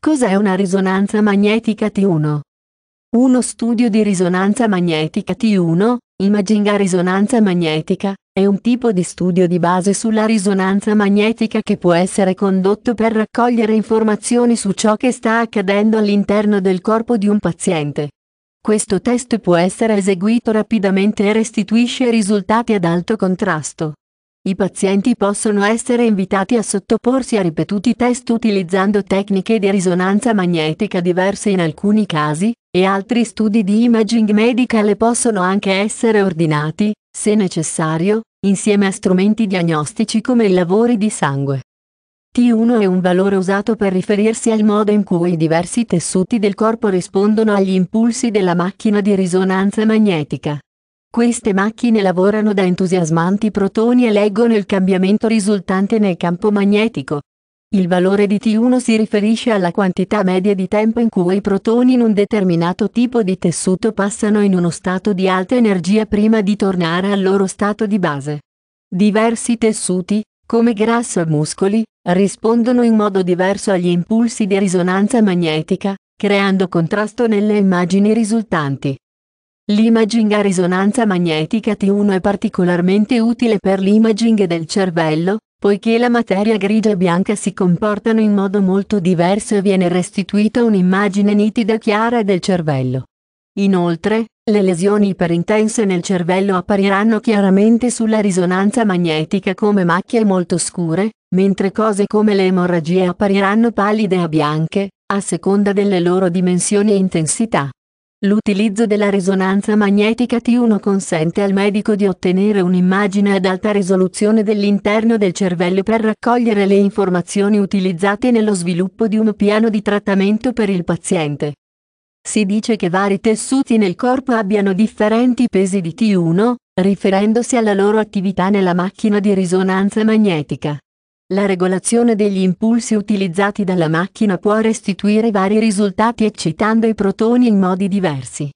Cos'è una risonanza magnetica T1? Uno studio di risonanza magnetica T1, imaging a risonanza magnetica, è un tipo di studio di base sulla risonanza magnetica che può essere condotto per raccogliere informazioni su ciò che sta accadendo all'interno del corpo di un paziente. Questo test può essere eseguito rapidamente e restituisce risultati ad alto contrasto. I pazienti possono essere invitati a sottoporsi a ripetuti test utilizzando tecniche di risonanza magnetica diverse in alcuni casi, e altri studi di imaging medical possono anche essere ordinati, se necessario, insieme a strumenti diagnostici come i lavori di sangue. T1 è un valore usato per riferirsi al modo in cui i diversi tessuti del corpo rispondono agli impulsi della macchina di risonanza magnetica. Queste macchine lavorano da entusiasmanti protoni e leggono il cambiamento risultante nel campo magnetico. Il valore di T1 si riferisce alla quantità media di tempo in cui i protoni in un determinato tipo di tessuto passano in uno stato di alta energia prima di tornare al loro stato di base. Diversi tessuti, come grasso e muscoli, rispondono in modo diverso agli impulsi di risonanza magnetica, creando contrasto nelle immagini risultanti. L'imaging a risonanza magnetica T1 è particolarmente utile per l'imaging del cervello, poiché la materia grigia e bianca si comportano in modo molto diverso e viene restituita un'immagine nitida chiara del cervello. Inoltre, le lesioni iperintense nel cervello appariranno chiaramente sulla risonanza magnetica come macchie molto scure, mentre cose come le emorragie appariranno pallide a bianche, a seconda delle loro dimensioni e intensità. L'utilizzo della risonanza magnetica T1 consente al medico di ottenere un'immagine ad alta risoluzione dell'interno del cervello per raccogliere le informazioni utilizzate nello sviluppo di un piano di trattamento per il paziente. Si dice che vari tessuti nel corpo abbiano differenti pesi di T1, riferendosi alla loro attività nella macchina di risonanza magnetica. La regolazione degli impulsi utilizzati dalla macchina può restituire vari risultati eccitando i protoni in modi diversi.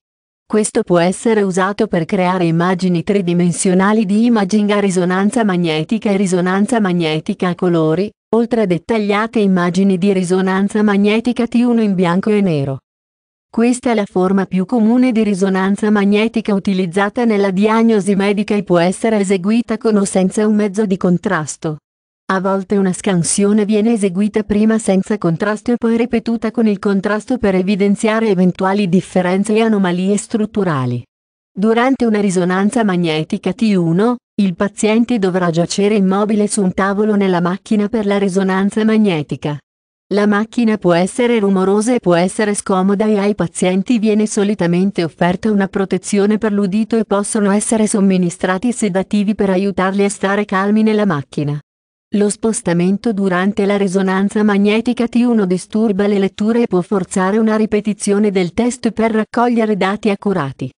Questo può essere usato per creare immagini tridimensionali di imaging a risonanza magnetica e risonanza magnetica a colori, oltre a dettagliate immagini di risonanza magnetica T1 in bianco e nero. Questa è la forma più comune di risonanza magnetica utilizzata nella diagnosi medica e può essere eseguita con o senza un mezzo di contrasto. A volte una scansione viene eseguita prima senza contrasto e poi ripetuta con il contrasto per evidenziare eventuali differenze e anomalie strutturali. Durante una risonanza magnetica T1, il paziente dovrà giacere immobile su un tavolo nella macchina per la risonanza magnetica. La macchina può essere rumorosa e può essere scomoda e ai pazienti viene solitamente offerta una protezione per l'udito e possono essere somministrati sedativi per aiutarli a stare calmi nella macchina. Lo spostamento durante la risonanza magnetica T1 disturba le letture e può forzare una ripetizione del test per raccogliere dati accurati.